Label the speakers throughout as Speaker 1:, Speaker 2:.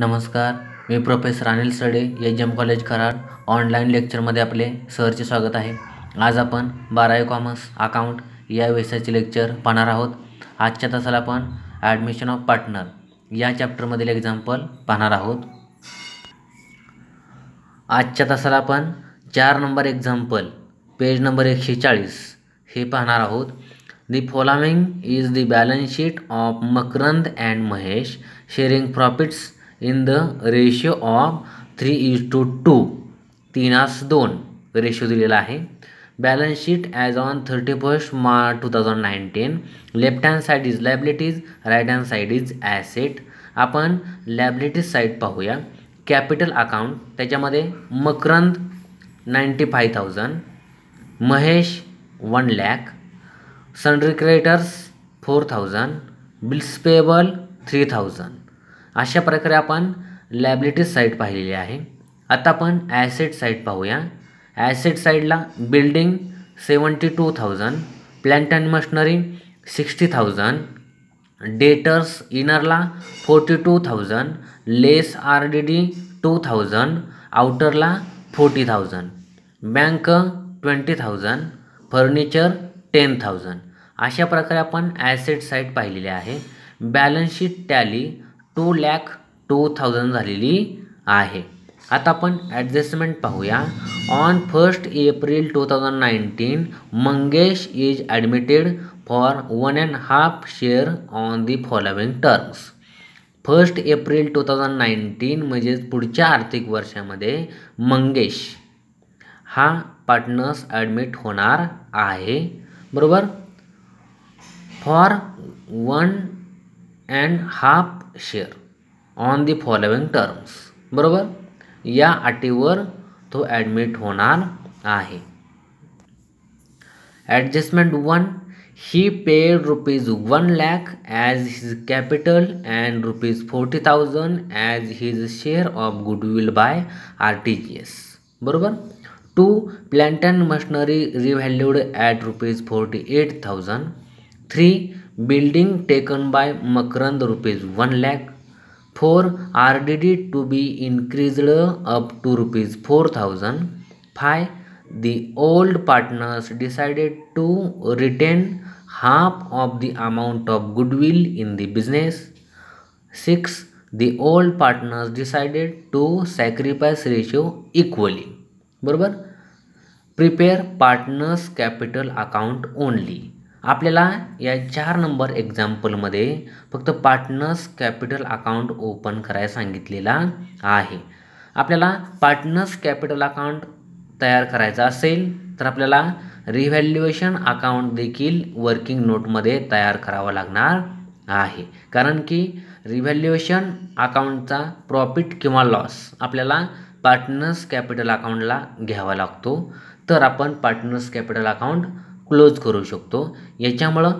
Speaker 1: नमस्कार मी professor Anil Sade H M college Karad online लेक्चरमध्ये आपले सहरचे स्वागत आहे आज आपण बारावी कॉमर्स अकाउंट या विषयाचे लेक्चर पाहणार आहोत आजच्या तासाला आपण ॲडमिशन ऑफ पार्टनर या चॅप्टरमधील एक्झाम्पल पाहणार आहोत आजच्या तासाला आपण चार नंबर एक्झाम्पल पेज नंबर एकशे चाळीस हे पाहणार आहोत the following is the balance sheet of Makarand and Mahesh sharing profits in the ratio of three is to two two तीनास दोन रेशिओ दिलेला आहे balance sheet as on thirty first March two thousand nineteen left hand side is liabilities right hand side is asset आपण liabilities side पाहूया capital account त्याच्यामध्ये Makarand ninety five thousand Mahesh one lakh sundry creditors four thousand bills payable three thousand अशा प्रकारे आपण liability side पाहिलेली आहे आता आपण ॲसेट साईट पाहूया ॲसेट साईडला building seventy two thousand plant and machinery sixty thousand debtors इनरला forty two thousand less R D D two thousand आउटरला forty thousand bank twenty thousand furniture ten thousand अशा प्रकारे आपण ॲसेट साईट पाहिलेली आहे balance sheet tally two lakh two thousand झालेली आहे आता आपण ॲडजस्टमेंट पाहूया on first April two thousand nineteen Mangesh is admitted for one and half share on the following terms first April two thousand nineteen म्हणजेच पुढच्या आर्थिक वर्षामध्ये मंगेश हा पार्टनर्स ॲडमिट होणार आहे बरोबर for one and half share on the following terms बरोबर या अटीवर तो ॲडमिट होणार आहे adjustment one he paid rupees one lakh as his capital and rupees forty thousand as his share of goodwill by R T G S बरोबर two plant and machinery revalued at rupees forty eight thousand three Building taken by Makrand rupees 1 lakh. 4. RDD to be increased up to rupees 4000. 5. The old partners decided to retain half of the amount of goodwill in the business. 6. The old partners decided to sacrifice ratio equally. बरोबर prepare partners capital account only. आपल्याला या चार number एक्झाम्पलमध्ये फक्त partners capital account open करायला सांगितलेला आहे आपल्याला partners capital account तयार करायचा असेल तर आपल्याला रिव्हॅल्युएशन अकाउंट देखील वर्किंग नोटमध्ये तयार करावं लागणार आहे कारण की रिव्हॅल्युएशन अकाउंटचा प्रॉफिट किंवा लॉस आपल्याला पार्टनर्स कॅपिटल अकाउंटला घ्यावा लागतो तर आपण पार्टनर्स कॅपिटल अकाउंट क्लोज करू शकतो याच्यामुळं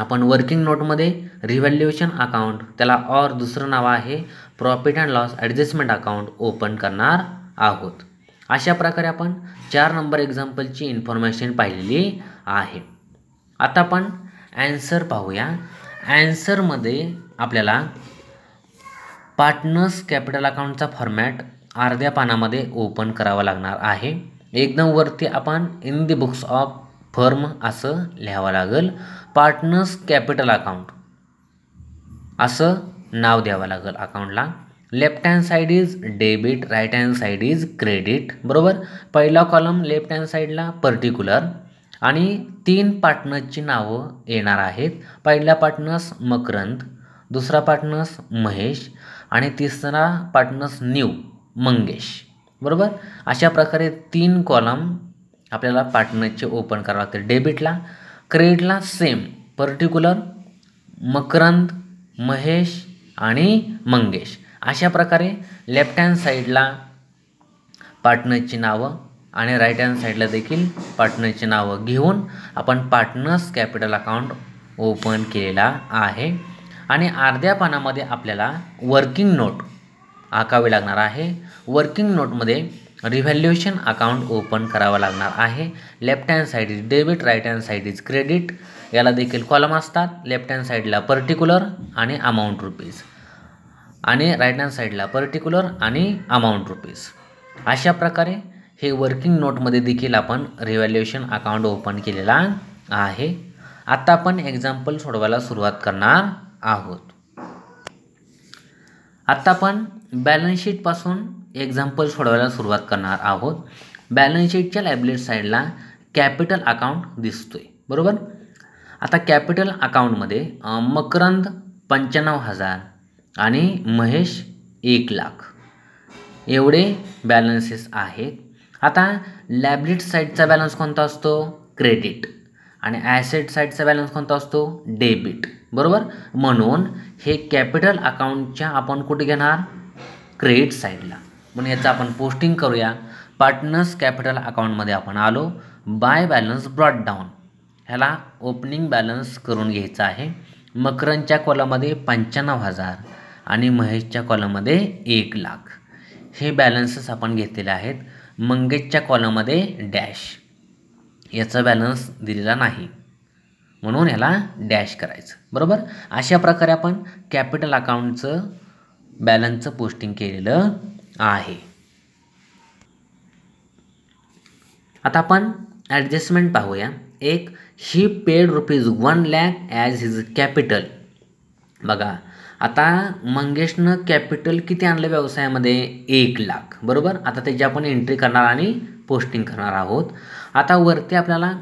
Speaker 1: आपण वर्किंग नोटमध्ये रिव्हॅल्युएशन अकाउंट त्याला और दुसरं नाव आहे profit and loss adjustment account open करणार आहोत अशा प्रकारे आपण चार नंबर एक्झाम्पलची इन्फॉर्मेशन पाहिलेली आहे आता आपण ॲन्सर पाहूया ॲन्सरमध्ये आपल्याला पार्टनर्स कॅपिटल अकाउंटचा फॉर्मॅट अर्ध्या पानामध्ये ओपन करावा लागणार आहे एकदम वरती आपण in the books of firm असं लिहावं लागेल पार्टनर्स कॅपिटल अकाउंट असं नाव द्यावं लागेल अकाउंटला left hand side is debit right hand side is credit बरोबर पहिला कॉलम लेफ्ट हँड साईडला पर्टिक्युलर आणि तीन पार्टनर्सची नावं येणार आहेत पहिला पार्टनर्स मकरंद दुसरा पार्टनर्स महेश आणि तिसरा पार्टनर्स न्यू मंगेश बरोबर अशा प्रकारे तीन कॉलम आपल्याला पार्टनरचे ओपन करावं लागते डेबिटला क्रेडिटला सेम पर्टिक्युलर मकरंद महेश आणि मंगेश अशा प्रकारे लेफ्ट हँड साईडला पार्टनरची नावं आणि राईट हँड साईडला देखील पार्टनरची नावं घेऊन आपण पार्टनर्स कॅपिटल अकाउंट ओपन केलेला आहे आणि अर्ध्या पानामध्ये आपल्याला वर्किंग नोट आकावी लागणार आहे वर्किंग नोटमध्ये रिव्हॅल्युएशन अकाउंट ओपन करावं लागणार आहे left hand side is debit right hand side is credit याला देखील कॉलम असतात लेफ्ट हँड साईडला पर्टिक्युलर आणि अमाऊंट रुपीज आणि राईट हँड साईडला पर्टिक्युलर आणि अमाऊंट रुपीज अशा प्रकारे हे वर्किंग नोटमध्ये देखील आपण रिव्हॅल्युएशन अकाउंट ओपन केलेला आहे आत्ता आपण एक्झाम्पल सोडवायला सुरुवात करणार आहोत आत्ता आपण बॅलन्स शीटपासून एक्झाम्पल सोडवायला सुरुवात करणार आहोत बॅलन्स शीटच्या लायब्रेट साईडला कॅपिटल अकाउंट दिसतोय बरोबर आता कॅपिटल अकाउंटमध्ये मकरंद पंच्याण्णव हजार आणि महेश एक लाख एवढे बॅलन्सेस आहेत आता लॅबलेट साईडचा बॅलन्स कोणता असतो क्रेडिट आणि ॲसेट साईडचा बॅलन्स कोणता असतो डेबिट बरोबर म्हणून हे कॅपिटल अकाउंटच्या आपण कुठे घेणार क्रेडिट साईडला म्हणून याचं आपण पोस्टिंग करूया पार्टनर्स कॅपिटल अकाउंटमध्ये आपण आलो बाय बॅलन्स ब्रॉड डाऊन ह्याला ओपनिंग बॅलन्स करून घ्यायचा आहे मकरनच्या कॉलममध्ये पंच्याण्णव हजार आणि महेशच्या कॉलममध्ये एक लाख हे बॅलन्सेस आपण घेतलेले आहेत मंगेशच्या कॉलममध्ये डॅश याचा बॅलन्स दिलेला नाही म्हणून ह्याला डॅश करायचं बरोबर अशा प्रकारे आपण कॅपिटल अकाउंटचं बॅलन्सचं पोस्टिंग केलेलं आहे आता आपण ॲडजस्टमेंट पाहूया एक he paid rupees one lakh as his capital बघा आता मंगेशनं कॅपिटल किती आणलं व्यवसायामध्ये एक लाख बरोबर आता त्याची आपण एंट्री करणार आणि पोस्टिंग करणार आहोत आता वरती आपल्याला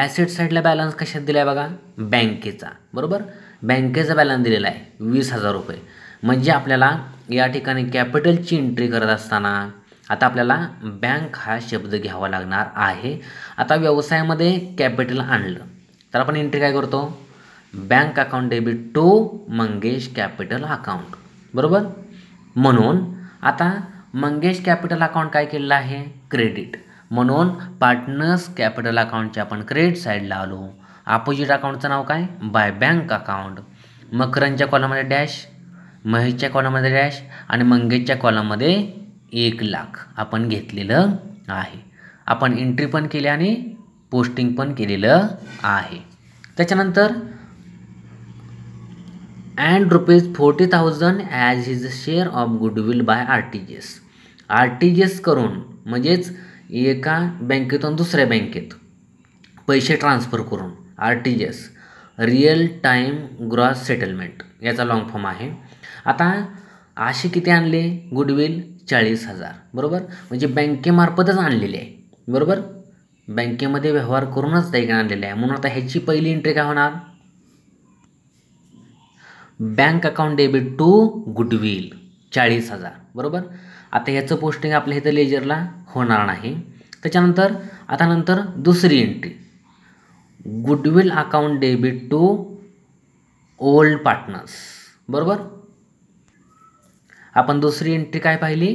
Speaker 1: ॲसेट साईडला बॅलन्स कशात दिला आहे बघा बँकेचा बरोबर बँकेचा बॅलन्स दिलेला आहे वीस हजार रुपये म्हणजे आपल्याला या ठिकाणी कॅपिटलची एंट्री करत असताना आता आपल्याला बँक हा शब्द घ्यावा लागणार आहे आता व्यवसायामध्ये कॅपिटल आणलं तर आपण एंट्री काय करतो bank account debit to Mangesh capital account बरोबर म्हणून आता मंगेश कॅपिटल अकाउंट काय केलेलं आहे क्रेडिट म्हणून पार्टनर्स कॅपिटल अकाउंटच्या आपण क्रेडिट साईडला आलो अपोजिट अकाउंटचं नाव काय बाय बँक अकाउंट मकरांच्या कॉलममध्ये डॅश महेशच्या कॉलममध्ये डॅश आणि मंगेशच्या कॉलममध्ये एक लाख आपण घेतलेलं आहे आपण एंट्री पण केली आणि पोस्टिंग पण केलेलं आहे त्याच्यानंतर and rupees forty thousand as his share of goodwill by R T G S R T G S करून म्हणजेच एका बँकेतून दुसऱ्या बँकेत पैसे ट्रान्सफर करून R T G S real time gross settlement याचा लॉंग फॉर्म आहे आता असे किती आणले गुडविल चाळीस हजार बरोबर म्हणजे बँकेमार्फतच आणलेले आहे बरोबर बँकेमध्ये व्यवहार करूनच ते आणलेले आहे म्हणून आता ह्याची पहिली एंट्री काय होणार bank account debit to goodwill चाळीस हजार बरोबर आता ह्याचं पोस्टिंग आपल्या इथं लेजरला होणार नाही त्याच्यानंतर आता नंतर दुसरी entry goodwill account debit to old partners बरोबर आपण दुसरी एंट्री काय पाहिली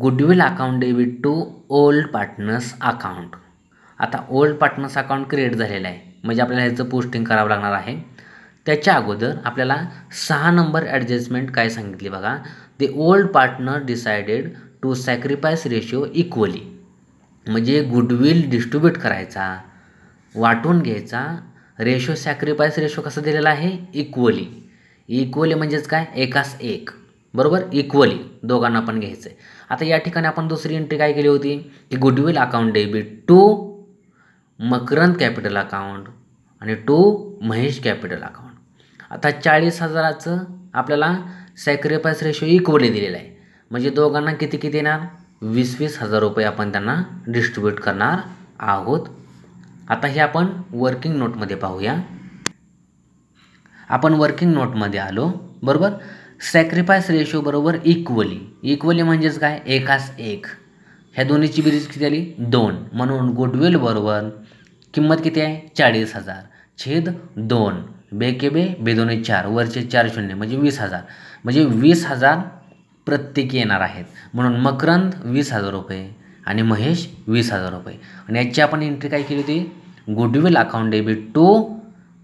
Speaker 1: goodwill account debit to old partners account आता ओल्ड पार्टनर्स अकाउंट क्रिएट झालेलं आहे म्हणजे आपल्याला ह्याचं पोस्टिंग करावं लागणार आहे त्याच्या अगोदर आपल्याला सहा नंबर ॲडजस्टमेंट काय सांगितली बघा ते old partner decided to sacrifice ratio equally म्हणजे गुडविल डिस्ट्रीब्यूट करायचा वाटून घ्यायचा रेशो सॅक्रिफाईस रेशो कसा दिलेला आहे इक्वली इक्वली म्हणजेच काय एकास एक बरोबर इक्वली दोघांना पण घ्यायचं आहे आता या ठिकाणी आपण दुसरी एंट्री काय केली होती की goodwill account debit to Makarand capital account आणि टू महेश कॅपिटल अकाउंट आता चाळीस हजाराचं आपल्याला सॅक्रिफाईस रेशो इक्वली दिलेला आहे म्हणजे दोघांना किती किती येणार वीस वीस हजार रुपये आपण त्यांना डिस्ट्रीब्यूट करणार आहोत आता हे आपण वर्किंग नोटमध्ये पाहूया आपण वर्किंग नोटमध्ये आलो बरोबर सॅक्रिफाईस रेशो बरोबर इक्वली इक्वली म्हणजेच काय एकास एक ह्या दोन्हीची बेरीज किती आली दोन म्हणून गुडविल बरोबर किंमत किती आहे चाळीस हजार छेद दोन बे बेदोने चार वरचे चार शून्य म्हणजे वीस हजार म्हणजे वीस हजार प्रत्येकी येणार आहेत म्हणून मकरंद वीस हजार रुपये आणि महेश वीस हजार रुपये आणि याची आपण एंट्री काय केली होती goodwill account debit to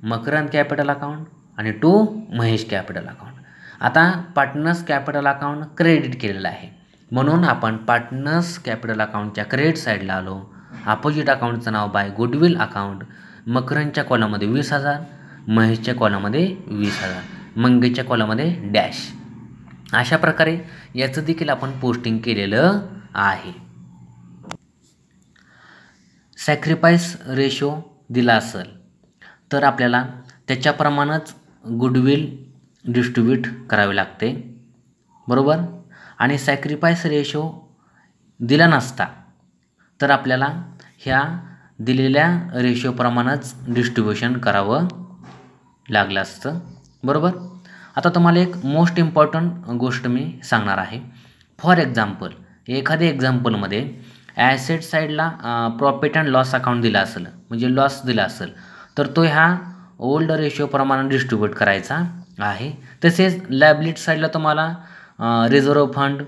Speaker 1: Makarand capital account आणि टू महेश कॅपिटल अकाउंट आता पार्टनर्स कॅपिटल अकाउंट क्रेडिट केलेलं आहे म्हणून आपण पार्टनर्स कॅपिटल अकाउंटच्या क्रेडिट साईडला आलो अपोजिट अकाउंटचं नाव बाय गुडविल अकाउंट मकरनच्या कॉलामध्ये वीस हजार महेशच्या कॉलामध्ये वीस हजार मंगेच्या कॉलामध्ये डॅश अशा प्रकारे याचं देखील आपण पोस्टिंग केलेलं आहे सॅक्रिफाईस रेशो दिला असेल तर आपल्याला त्याच्याप्रमाणेच गुडविल डिस्ट्रीब्यूट करावे लागते बरोबर आणि सॅक्रिफाईस रेशो दिला नसता तर आपल्याला ह्या दिलेल्या रेशोप्रमाणेच डिस्ट्रीब्युशन करावं लागलं असतं बरोबर आता तुम्हाला एक मोस्ट इम्पॉर्टंट गोष्ट मी सांगणार आहे फॉर एक्झाम्पल एखाद्या एक्झाम्पलमध्ये ॲसेट साईडला प्रॉफिट अँड लॉस अकाउंट दिला असेल म्हणजे लॉस दिला असेल तर तो ह्या ओल्ड रेशोप्रमाणे डिस्ट्रीब्यूट करायचा आहे तसेच लॅबलेट साईडला तुम्हाला रिझर्व फंड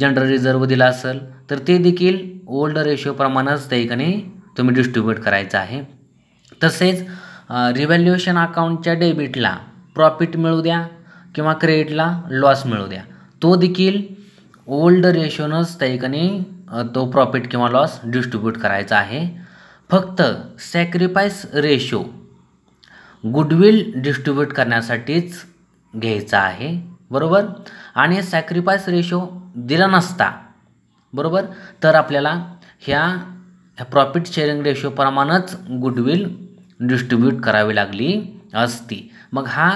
Speaker 1: जनरल रिझर्व दिला असेल तर ते देखील ओल्ड रेशोप्रमाणेच त्या ठिकाणी तुम्ही डिस्ट्रीब्यूट करायचं आहे तसेच रिव्हॅल्युएशन अकाउंटच्या डेबिटला प्रॉफिट मिळू द्या किंवा क्रेडिटला लॉस मिळू द्या तो देखील ओल्ड रेशोनंच त्या ठिकाणी तो प्रॉफिट किंवा लॉस डिस्ट्रीब्यूट करायचा आहे फक्त सॅक्रिफाईस रेशो गुडविल डिस्ट्रीब्यूट करण्यासाठीच घ्यायचा आहे बरोबर आणि सॅक्रिफाईस रेशो दिला नसता बरोबर तर आपल्याला ह्या प्रॉफिट शेअरिंग रेशोप्रमाणेच गुडविल डिस्ट्रीब्यूट करावी लागली असती मग हा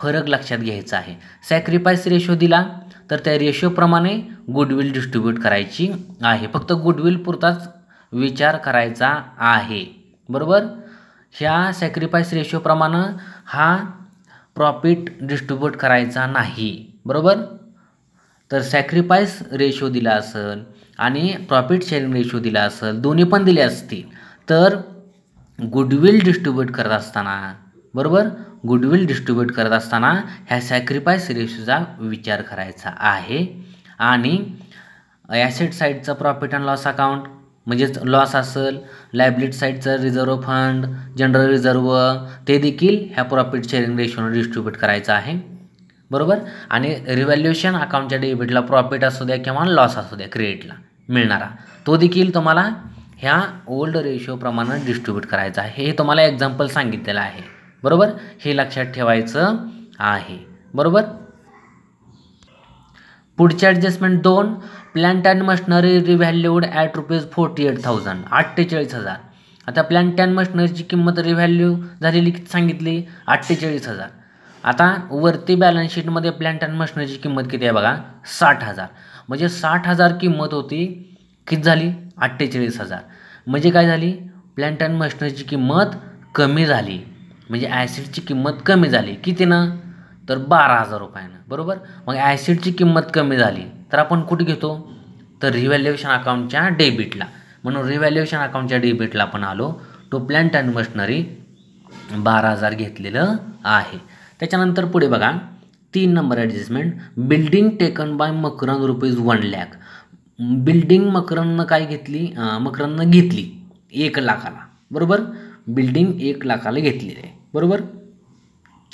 Speaker 1: फरक लक्षात घ्यायचा आहे सॅक्रिफाईस रेशो दिला तर त्या रेशोप्रमाणे गुडविल डिस्ट्रीब्यूट करायची आहे फक्त गुडविल पुरताच विचार करायचा आहे बरोबर ह्या सॅक्रिफाईस रेशोप्रमाणं हा प्रॉफिट डिस्ट्रीब्यूट करायचा नाही बरोबर तर सॅक्रिफाईस रेशो दिला असेल आणि प्रॉफिट शेअरिंग रेशो दिला असेल दोन्ही पण दिले असतील तर गुडविल डिस्ट्रीब्यूट करत असताना बरोबर गुडविल डिस्ट्रीब्यूट करत असताना ह्या सॅक्रिफाईस रेशोचा विचार करायचा आहे आणि ॲसेट साईडचा प्रॉफिट अँड लॉस अकाउंट म्हणजेच लॉस असेल लायब्लिट साईडचं रिझर्व फंड जनरल रिझर्व ते देखील ह्या प्रॉफिट शेअरिंग रेशोनं डिस्ट्रीब्यूट करायचं आहे बरोबर आणि रिव्हॅल्युएशन अकाउंटच्या डेबिटला प्रॉफिट असू द्या किंवा लॉस असू द्या क्रेडिटला मिळणारा तो देखील तुम्हाला ह्या ओल्ड रेशोप्रमाणे डिस्ट्रीब्यूट करायचा आहे हे तुम्हाला एक्झाम्पल सांगितलेलं आहे बरोबर हे लक्षात ठेवायचं आहे बरोबर पुढचे ॲडजस्टमेंट दोन plant and machinery revalued at rupees forty eight thousand अठ्ठेचाळीस हजार आता प्लॅन्ट अँड मशनरीची किंमत रिव्हॅल्यू झालेली किती सांगितली अठ्ठेचाळीस हजार आता वरती बॅलन्स शीटमध्ये प्लॅन्ट अँड मशनरीची किंमत किती आहे बघा साठ हजार म्हणजे साठ हजार किंमत होती किती झाली अठ्ठेचाळीस हजार म्हणजे काय झाली प्लॅन्ट अँड मशनरीची किंमत कमी झाली म्हणजे ॲसिडची किंमत कमी झाली किती ना तर बारा हजार रुपयानं बरोबर मग ॲसिडची किंमत कमी झाली तर आपण कुठे घेतो तर रिव्हॅल्युएशन अकाउंटच्या डेबिटला म्हणून रिव्हॅल्युएशन अकाउंटच्या डेबिटला आपण आलो टू प्लॅन्ट अँड मशनरी बारा हजार घेतलेलं आहे त्याच्यानंतर पुढे बघा तीन नंबर adjustment building taken by Makarand rupees one lakh building मकरननं काय घेतली मकरंदनं घेतली एक लाखाला बरोबर बिल्डिंग एक लाखाला घेतलेली आहे बरोबर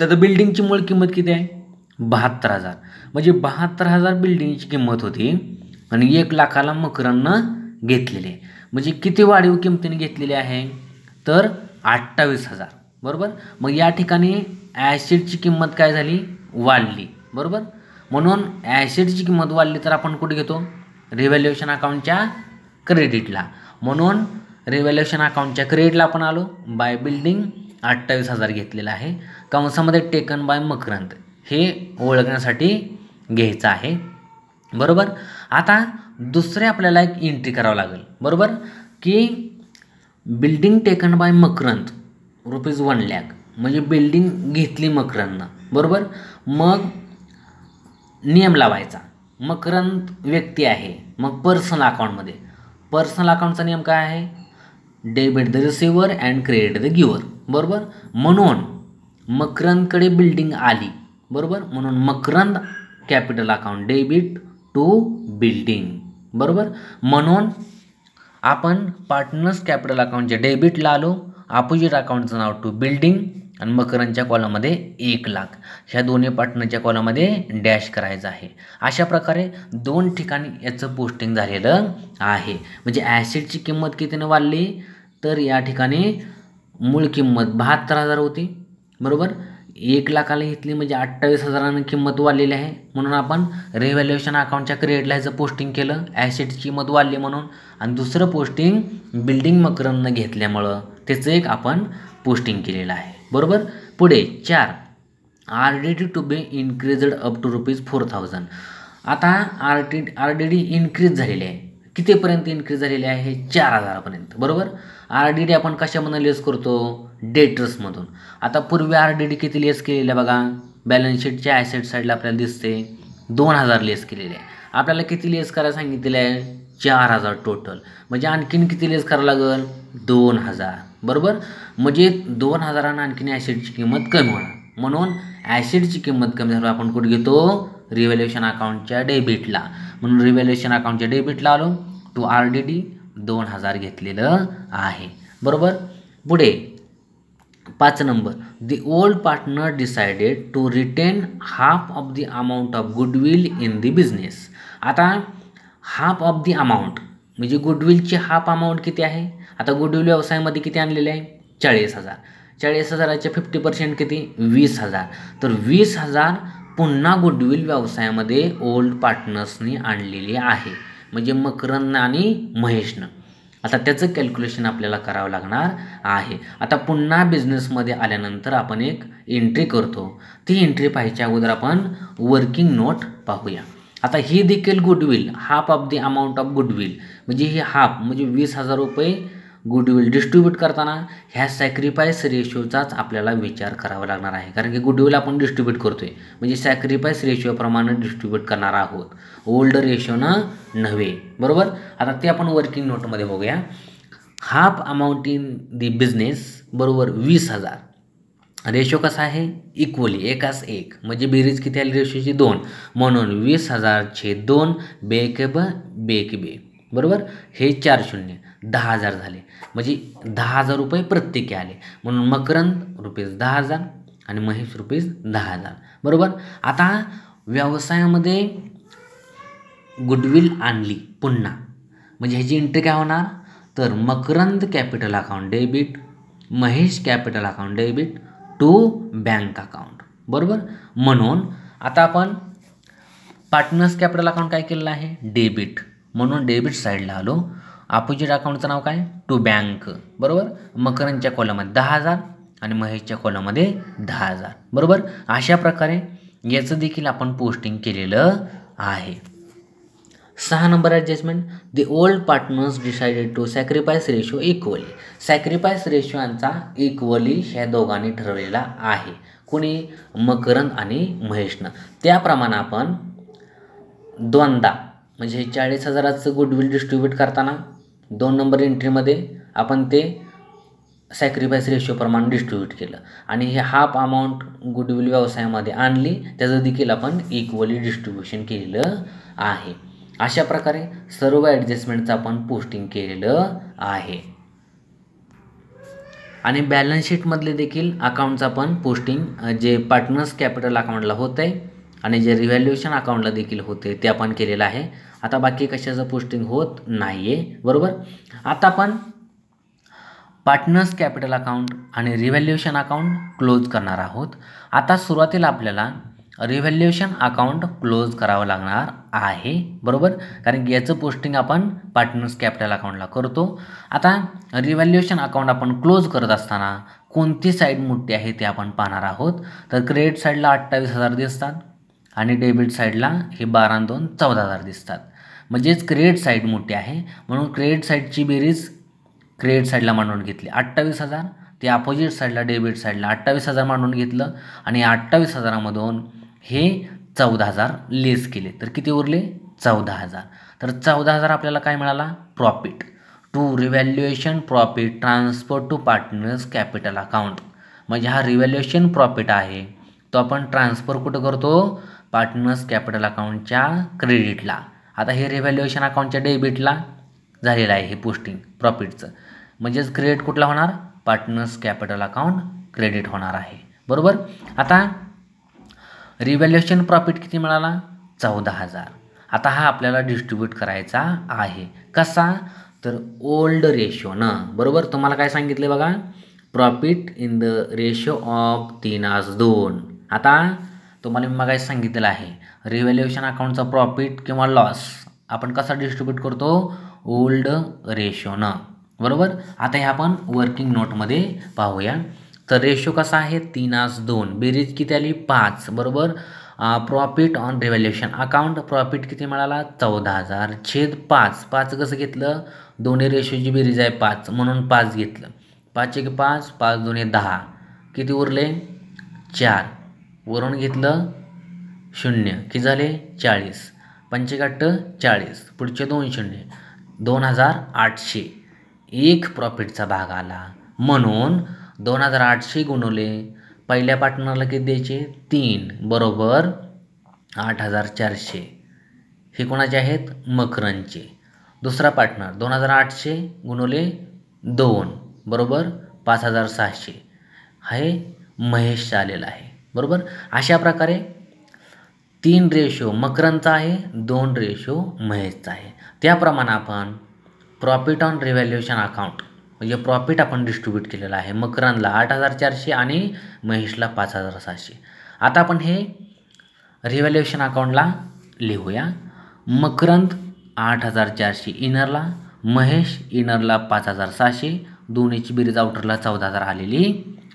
Speaker 1: तर बिल्डिंगची मूळ किंमत किती आहे बहात्तर हजार म्हणजे बहात्तर हजार बिल्डिंगची किंमत होती आणि एक लाखाला मकरांना घेतलेली म्हणजे किती वाढीव किमतीने घेतलेली आहे तर अठ्ठावीस हजार बरोबर मग या ठिकाणी ॲसिडची किंमत काय झाली वाढली बरोबर म्हणून ॲसिडची किंमत वाढली तर आपण कुठे घेतो रिव्हॅल्युएशन अकाउंटच्या क्रेडिटला म्हणून रिव्हॅल्युएशन अकाउंटच्या क्रेडिटला आपण आलो बाय बिल्डिंग अठ्ठावीस हजार घेतलेला आहे कंसामध्ये टेकन बाय मकरंद हे ओळखण्यासाठी घ्यायचं आहे बरोबर आता दुसरे आपल्याला एक एंट्री करावं लागेल बरोबर की building taken by Makarand rupees one lakh म्हणजे बिल्डिंग घेतली मकरंदनं बरोबर मग नियम लावायचा मकरंद व्यक्ती आहे मग पर्सनल अकाउंटमध्ये पर्सनल अकाउंटचा नियम काय आहे debit the receiver and credit the giver बरोबर म्हणून मकरंदकडे बिल्डिंग आली बरोबर म्हणून Makarand capital account debit to building बरोबर म्हणून आपण पार्टनर्स कॅपिटल अकाउंटच्या डेबिटला आलो अपोजिट अकाउंटचं नाव टू बिल्डिंग आणि मकरंदच्या कॉलामध्ये एक लाख ह्या दोन्ही पार्टनरच्या कॉलामध्ये डॅश करायचं आहे अशा प्रकारे दोन ठिकाणी याचं पोस्टिंग झालेलं आहे म्हणजे ॲसिडची किंमत कितीने वाढली तर या ठिकाणी मूळ किंमत बहात्तर हजार होती बरोबर एक लाखाला घेतली म्हणजे अठ्ठावीस हजारानं किंमत वाढलेली आहे म्हणून आपण रिव्हॅल्युएशन अकाउंटच्या क्रिएटला ह्याचं पोस्टिंग केलं ॲसेटची किंमत वाढली म्हणून आणि दुसरं पोस्टिंग बिल्डिंग मकरनं घेतल्यामुळं त्याचं एक आपण पोस्टिंग केलेलं आहे बरोबर पुढे चार R D D to be increased up to rupees four thousand आता R T R D D increase झालेली आहे कितीपर्यंत इन्क्रीज झालेली आहे चार हजारापर्यंत बरोबर आर डी डी आपण कशामधून लेस करतो डेटर्समधून आता पूर्वी आर डी डी किती लेस केलेलं बघा बॅलन्स शीटच्या ॲसेट साईडला आपल्याला दिसते दोन हजार लेस केलेले आहे आपल्याला किती लेस करायला सांगितलेलं आहे चार हजार टोटल म्हणजे आणखीन किती लेस करावं लागेल दोन हजार बरोबर म्हणजे दोन हजारानं आणखीन ॲसेटची किंमत कमी होणार म्हणून ॲसेटची किंमत कमी झाल्यावर आपण कुठे घेतो रिव्हॅल्युएशन अकाउंटच्या डेबिटला म्हणून रिव्हॅल्युएशन अकाउंटच्या डेबिटला आलो टू आर डी डी दोन हजार घेतलेलं आहे बरोबर पुढे पाच नंबर the old partner decided to retain half of the amount of goodwill in the business आता हाफ ऑफ दी अमाऊंट म्हणजे गुडविलची हाफ अमाऊंट किती आहे आता गुडविल व्यवसायामध्ये किती आणलेले आहे चाळीस हजार चाळीस हजाराचे फिफ्टी पर्सेंट किती वीस हजार तर वीस हजार पुन्हा गुडविल व्यवसायामध्ये ओल्ड पार्टनर्सनी आणलेली आहे म्हणजे मकरन आणि महेशनं आता त्याचं कॅल्क्युलेशन आपल्याला करावं लागणार आहे आता पुन्हा बिझनेसमध्ये आल्यानंतर आपण एक एंट्री करतो ती एंट्री पाहायच्या अगोदर आपण वर्किंग नोट पाहूया आता ही देखील goodwill half of the amount of goodwill म्हणजे ही हाफ म्हणजे वीस हजार रुपये गुडविल डिस्ट्रीब्यूट करताना ह्या सॅक्रिफाईस रेशिओचाच आपल्याला विचार करावा लागणार आहे कारण की गुडविल आपण डिस्ट्रीब्यूट करतो आहे म्हणजे सॅक्रिफाईस रेशिओप्रमाणे डिस्ट्रीब्यूट करणार आहोत ओल्ड रेशोनं नव्हे बरोबर आता ते आपण वर्किंग नोटमध्ये बघूया half amount in the business बरोबर वीस हजार रेशो कसा आहे इक्वली एकास एक म्हणजे बेरीज किती आली रेशोची दोन म्हणून वीस हजारचे दोन बेक ब बेक बे बरोबर हे चार शून्य दहा हजार झाले म्हणजे दहा हजार रुपये प्रत्येकी आले म्हणून मकरंद रुपीज दहा हजार आणि महेश रुपीज दहा हजार बरोबर आता व्यवसायामध्ये गुडविल आणली पुन्हा म्हणजे ह्याची एंट्री काय होणार तर Makarand capital account debit Mahesh capital account debit to bank account बरोबर म्हणून आता आपण पार्टनर्स कॅपिटल अकाउंट काय केलेलं आहे डेबिट म्हणून डेबिट साईडला आलो अपोजिट अकाउंटचं नाव काय टू बँक बरोबर मकरंदच्या कॉलममध्ये दहा हजार आणि महेशच्या कॉलममध्ये दहा हजार बरोबर अशा प्रकारे याचं देखील आपण पोस्टिंग केलेलं आहे सहा नंबर adjustment the old partners decided to sacrifice ratio equally sacrifice रेशोचा इक्वली ह्या दोघांनी ठरवलेला आहे कुणी मकरंद आणि महेशनं त्याप्रमाणे आपण द्वंदा म्हणजे चाळीस हजाराचं गुडविल डिस्ट्रीब्यूट करताना दोन नंबर एंट्रीमध्ये आपण ते सॅक्रिफाईस रेशोप्रमाणे डिस्ट्रीब्यूट केलं आणि हे हाफ अमाऊंट गुडविल व्यवसायामध्ये आणली त्याचं देखील आपण इक्वली डिस्ट्रीब्युशन केलेलं आहे अशा प्रकारे सर्व ॲडजस्टमेंटचं आपण पोस्टिंग केलेलं आहे आणि बॅलन्स शीटमधले देखील अकाउंटचं आपण पोस्टिंग जे पार्टनर्स कॅपिटल अकाउंटला होत आहे आणि जे रिव्हॅल्युएशन अकाउंटला देखील होते ते आपण केलेलं आहे आता बाकी कशाचं पोस्टिंग होत नाही आहे बरोबर आता आपण पार्टनर्स कॅपिटल अकाउंट आणि रिव्हॅल्युएशन अकाउंट क्लोज करणार आहोत आता सुरुवातीला आपल्याला रिव्हॅल्युएशन अकाउंट क्लोज करावं लागणार आहे बरोबर कारण की याचं पोस्टिंग आपण पार्टनर्स कॅपिटल अकाउंटला करतो आता रिव्हॅल्युएशन अकाउंट आपण क्लोज करत असताना कोणती साईड मोठी आहे ते आपण पाहणार आहोत तर क्रेडिट साईडला अठ्ठावीस हजार दिसतात आणि डेबिट साईडला हे बारा दोन चौदा हजार दिसतात म्हणजेच क्रेडिट साईड मोठी आहे म्हणून क्रेडिट साईडची बेरीज क्रेडिट साईडला मांडून घेतली अठ्ठावीस हजार ते अपोजिट साईडला डेबिट साईडला अठ्ठावीस हजार मांडून घेतलं आणि अठ्ठावीस हजारामधून हे चौदा हजार लेस केले तर किती उरले चौदा हजार तर चौदा हजार आपल्याला काय मिळाला profit to revaluation profit transfer to partners capital account म्हणजे हा रिव्हॅल्युएशन प्रॉफिट आहे तो आपण ट्रान्सफर कुठं करतो पार्टनर्स कॅपिटल अकाउंटच्या क्रेडिटला आता हे रिव्हॅल्युएशन अकाउंटच्या डेबिटला झालेलं आहे हे पोस्टिंग प्रॉफिटचं म्हणजेच क्रेडिट कुठला होणार पार्टनर्स कॅपिटल अकाउंट क्रेडिट होणार आहे बरोबर आता रिव्हॅल्युएशन प्रॉफिट किती मिळाला चौदा हजार आता हा आपल्याला डिस्ट्रीब्यूट करायचा आहे कसा तर ओल्ड रेशो ना बरोबर तुम्हाला काय सांगितले बघा profit in the ratio of तीन आज दोन आता तुम्हाला मी काय सांगितलेलं आहे रिव्हॅल्युएशन अकाउंटचा प्रॉफिट किंवा लॉस आपण कसा डिस्ट्रीब्यूट करतो ओल्ड रेशोनं बरोबर आता हे आपण वर्किंग नोटमध्ये पाहूया तर रेशो कसा आहे तीन आस दोन बेरीज किती आली पाच बरोबर profit on revaluation account profit किती मिळाला चौदा हजार छेद पाच पाच कसं घेतलं दोन्ही रेशोची बेरीज आहे पाच म्हणून पाच घेतलं पाच एक पाच पाच दोन्ही दहा किती उरले चार वरून घेतलं शून्य किती झाले चाळीस पंचेकाठ चाळीस पुढचे दोन शून्य दोन हजार आठशे एक प्रॉफिटचा भाग आला म्हणून दोन हजार आठशे गुणवले पहिल्या पार्टनरला किती द्यायचे तीन बरोबर आठ हजार चारशे हे कोणाचे आहेत मकरांचे दुसरा पार्टनर दोन हजार आठशे गुणवले दोन बरोबर पाच हजार सहाशे हे महेशचा आलेला आहे बरोबर अशा प्रकारे तीन रेशो मकरांचा आहे दोन रेशो महेशचा आहे त्याप्रमाणे आपण प्रॉफिट ऑन रिव्हॅल्युएशन अकाउंट म्हणजे प्रॉफिट आपण डिस्ट्रीब्यूट केलेला आहे मकरंदला आठ हजार चारशे आणि महेशला पाच हजार सहाशे आता आपण हे रिव्हॅल्युएशन अकाउंटला लिहूया मकरंद आठ हजार चारशे इनरला महेश इनरला पाच हजार सहाशे दोन्हीची बिरीज आउटरला चौदा हजार आलेली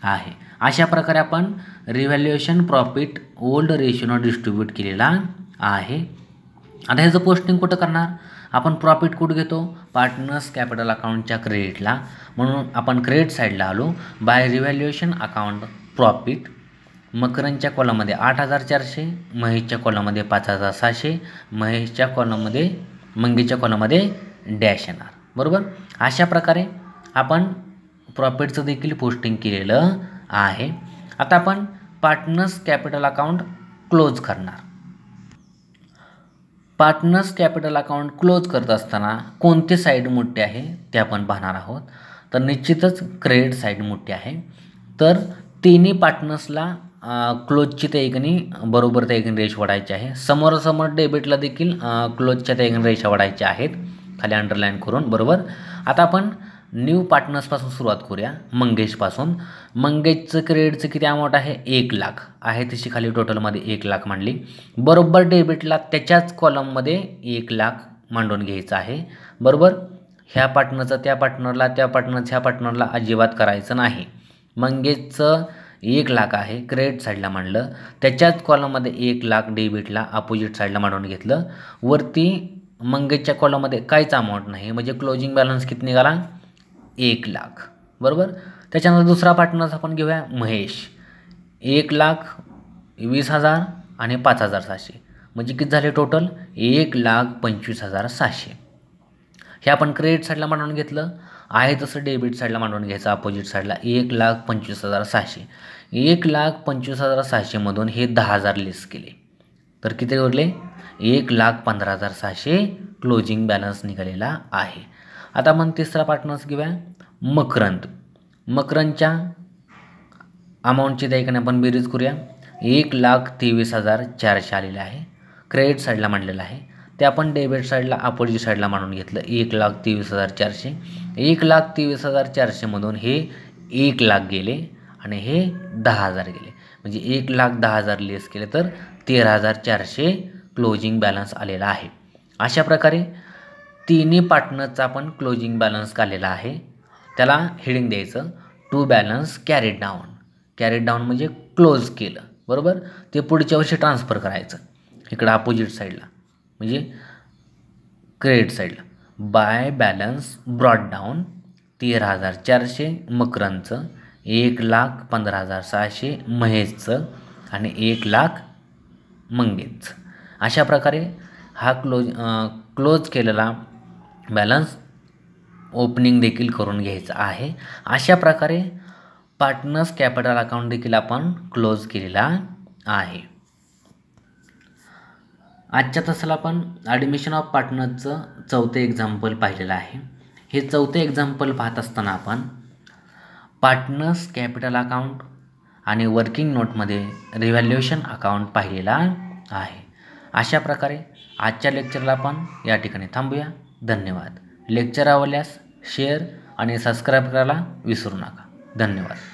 Speaker 1: आहे अशा प्रकारे आपण रिव्हॅल्युएशन प्रॉफिट ओल्ड रेशोनं डिस्ट्रीब्यूट केलेला आहे आता ह्याचं पोस्टिंग कुठं करणार आपण प्रॉफिट कुठं घेतो पार्टनर्स कॅपिटल अकाउंटच्या क्रेडिटला म्हणून आपण क्रेडिट साईडला आलो बाय रिव्हॅल्युएशन अकाउंट प्रॉफिट मकरनच्या कॉलममध्ये आठ हजार चारशे महेशच्या कॉलममध्ये पाच हजार सहाशे महेशच्या कॉलममध्ये मंगीच्या कॉलममध्ये डॅश येणार बरोबर अशा प्रकारे आपण प्रॉफिटचं देखील पोस्टिंग केलेलं आहे आता आपण पार्टनर्स कॅपिटल अकाउंट क्लोज करणार पार्टनर्स कॅपिटल अकाउंट क्लोज करत असताना कोणते साईड मोठे आहे ते आपण पाहणार आहोत तर निश्चितच क्रेडिट साईड मोठी आहे तर तिन्ही पार्टनर्सला क्लोजची तयगणी बरोबर तयगणी रेष वाढायची आहे समोरासमोर डेबिटला देखील क्लोजच्या तयगणी रेषा वाढायच्या आहेत खाली अंडरलाईन करून बरोबर आता आपण न्यू पार्टनर्सपासून सुरुवात करूया मंगेशपासून मंगेशचं क्रेडिटचं किती अमाऊंट आहे एक लाख आहे तशी खाली टोटलमध्ये एक लाख मांडली बरोबर डेबिटला त्याच्याच कॉलममध्ये एक लाख मांडून घ्यायचं आहे बरोबर ह्या पार्टनरचं त्या पार्टनरला त्या पार्टनर ह्या पार्टनरला अजिबात करायचं नाही मंगेशचं एक लाख आहे क्रेडिट साईडला मांडलं त्याच्याच कॉलममध्ये एक लाख डेबिटला अपोजिट साईडला मांडून घेतलं वरती मंगेशच्या कॉलममध्ये काहीच अमाऊंट नाही म्हणजे क्लोजिंग बॅलन्स किती निघाला एक लाख बरोबर त्याच्यानंतर दुसरा पार्टनर्स आपण घेऊया महेश एक लाख वीस हजार आणि पाच हजार सहाशे म्हणजे किती झाले टोटल एक लाख पंचवीस हजार सहाशे हे आपण क्रेडिट साईडला मांडून घेतलं आहे तसं डेबिट साईडला मांडून घ्यायचं अपोजिट साईडला एक लाख पंचवीस हजार सहाशे एक लाख पंचवीस हजार सहाशेमधून हे दहा हजार लेस केले तर किती उरले एक लाख पंधरा हजार सहाशे क्लोजिंग बॅलन्स निघालेला आहे आता आपण तिसरा पार्टनर्स घेऊया मकरंद मकरंदच्या अमाऊंटची त्या आपण बेरीज करूया एक लाख तेवीस हजार चारशे आलेले आहे क्रेडिट साईडला मांडलेलं आहे ते आपण डेबिट साईडला अपोजिट साईडला मांडून घेतलं एक लाख तेवीस हजार चारशे एक लाख तेवीस हजार चारशेमधून हे एक लाख गेले आणि हे दहा हजार गेले म्हणजे एक लाख दहा हजार लेस केले तर तेरा हजार चारशे क्लोजिंग बॅलन्स आलेला आहे अशा प्रकारे तिन्ही पार्टनरचा पण क्लोजिंग बॅलन्स काढलेला आहे त्याला हेडिंग द्यायचं to balance carried down carried down म्हणजे क्लोज केलं बरोबर ते पुढच्या वर्षी ट्रान्सफर करायचं इकडं अपोजिट साईडला म्हणजे क्रेडिट साईडला बाय बॅलन्स ब्रॉड डाऊन तेरा हजार चारशे मकरांचं एक लाख पंधरा हजार सहाशे महेशचं आणि एक लाख मंगेचं अशा प्रकारे हा क्लोज क्लोज केलेला बॅलन्स ओपनिंग देखील करून घ्यायचं आहे अशा प्रकारे पार्टनर्स कॅपिटल अकाउंट देखील आपण क्लोज केलेला आहे आजच्या तसाला आपण ॲडमिशन ऑफ पार्टनरचं चौथे एक्झाम्पल पाहिलेलं आहे हे चौथे एक्झाम्पल पाहत असताना आपण पार्टनर्स कॅपिटल अकाउंट आणि वर्किंग नोटमध्ये रिव्हॅल्युएशन अकाउंट पाहिलेला आहे अशा प्रकारे आजच्या लेक्चरला आपण या ठिकाणी थांबूया धन्यवाद लेक्चर आवडल्यास शेअर आणि सबस्क्राईब करायला विसरू नका धन्यवाद